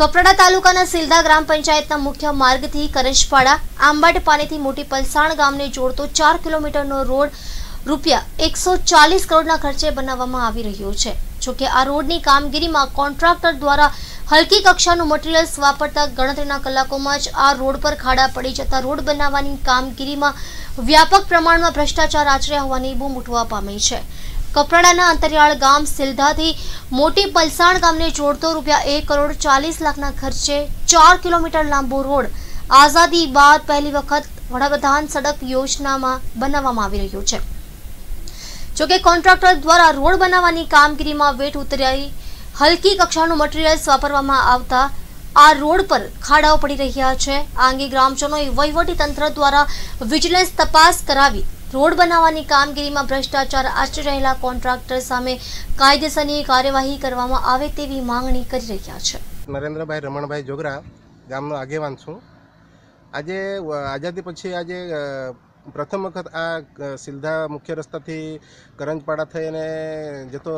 કપરાડા તાલુકાના સિલદા ગ્રામ પંચાયતના મુખ્ય માર્ગથી કરંજપાડા આંબાટ પાણીથી મોટી પલસાણ ગામને જોડતો ચાર કિલોમીટરનો રોડ રૂપિયા એકસો ચાલીસ કરોડના ખર્ચે બનાવવામાં આવી રહ્યો છે જોકે આ રોડની કામગીરીમાં કોન્ટ્રાક્ટર દ્વારા હલકી કક્ષાનું મટીરિયલ્સ વાપરતા ગણતરીના કલાકોમાં જ આ રોડ પર ખાડા પડી જતા રોડ બનાવવાની કામગીરીમાં વ્યાપક પ્રમાણમાં ભ્રષ્ટાચાર આચર્યા હોવાની બૂમ ઉઠવા પામી છે કપરાડાના અંતરિયાળ ગામ સિલધાથી મોટી પલસાણ ગામને જોડતો રૂપિયા એક કરોડ ચાલીસ લાખના ખર્ચે ચાર કિલોમીટર લાંબો રોડ આઝાદી બાદ પહેલી વખત વડાપ્રધાન સડક યોજનામાં બનાવવામાં આવી રહ્યો છે જોકે કોન્ટ્રાક્ટર દ્વારા રોડ બનાવવાની કામગીરીમાં વેટ ઉતરાઈ હલકી કક્ષાનું મટીરિયલ્સ વાપરવામાં આવતા આ રોડ પર ખાડાઓ પડી રહ્યા છે આ અંગે ગ્રામજનોએ વહીવટી તંત્ર દ્વારા વિજિલન્સ તપાસ કરાવી રોડ બનાવવાની કામગીરીમાં ભ્રષ્ટાચાર આચરી રહેલા કોન્ટ્રાક્ટર સામે કાયદેસરની કાર્યવાહી કરવામાં આવે તેવી માંગણી કરી રહ્યા છે નરેન્દ્રભાઈ રમણભાઈ જોગરા ગામનો આગેવાન છું આજે આઝાદી પછી આજે પ્રથમ વખત આ સીધા મુખ્ય રસ્તાથી કરંજપાડા થઈને જતો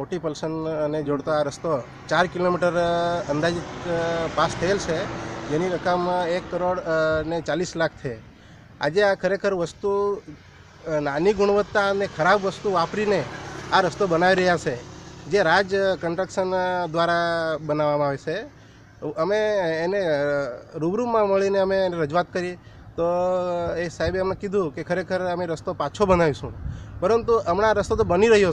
મોટી પલ્સનને જોડતો આ રસ્તો ચાર કિલોમીટર અંદાજિત પાસ થયેલ છે જેની રકમ એક કરોડ ને ચાલીસ લાખ થઈ આજે આ ખરેખર વસ્તુ નાની ગુણવત્તા અને ખરાબ વસ્તુ વાપરીને આ રસ્તો બનાવી રહ્યા છે જે રાજ કન્સ્ટ્રક્શન દ્વારા બનાવવામાં આવે છે અમે એને રૂબરૂમાં મળીને અમે એને રજૂઆત કરી તો એ સાહેબે અમને કીધું કે ખરેખર અમે રસ્તો પાછો બનાવીશું પરંતુ હમણાં રસ્તો તો બની રહ્યો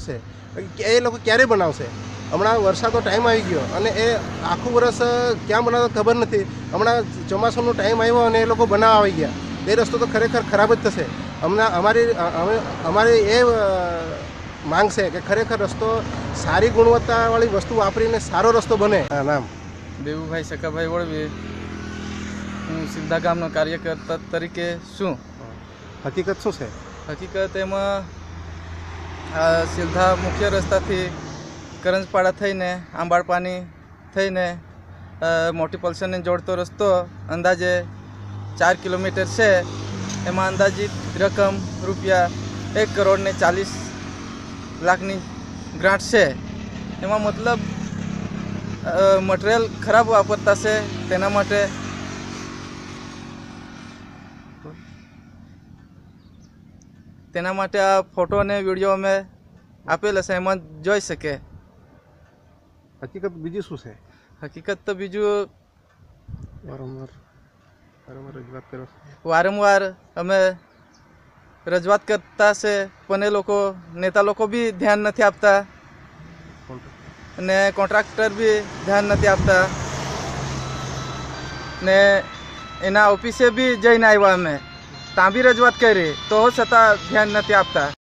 છે એ લોકો ક્યારે બનાવશે હમણાં વરસાદનો ટાઈમ આવી ગયો અને એ આખું વરસ ક્યાં બનાવતો ખબર નથી હમણાં ચોમાસાનો ટાઈમ આવ્યો અને એ લોકો બનાવવા આવી ગયા એ રસ્તો તો ખરેખર ખરાબ જ થશે અમને અમારી અમે અમારી એ માંગ છે કે ખરેખર રસ્તો સારી ગુણવત્તાવાળી વસ્તુ વાપરીને સારો રસ્તો બને નામ દેવુભાઈ સખાભાઈ વળવી હું સીધા ગામનો કાર્યકર્તા તરીકે શું હકીકત શું છે હકીકત એમાં આ સિદ્ધા મુખ્ય રસ્તાથી કરંજપાડા થઈને આંબાળપાની થઈને મોટી પલ્સનને જોડતો રસ્તો અંદાજે ચાર કિલોમીટર છે એમાં અંદાજિત રકમ રૂપિયા એક કરોડ ને ચાલીસ લાખની ગ્રાન્ટ છે એમાં મતલબ મટીરિયલ ખરાબ વાપરતા છે તેના માટે તેના માટે આ ફોટો અને વિડીયો અમે આપેલા છે એમાં જોઈ શકે હકીકત બીજું શું છે હકીકત તો બીજું વારંવાર વારંવાર અમે રજૂઆત કરતા છે પણ એ લોકો નેતા લોકો બી ધ્યાન નથી આપતા અને કોન્ટ્રાક્ટર બી ધ્યાન નથી આપતા ને એના ઓફિસે બી જઈને આવ્યા અમે ત્યાં બી રજૂઆત કરી તો છતાં ધ્યાન નથી આપતા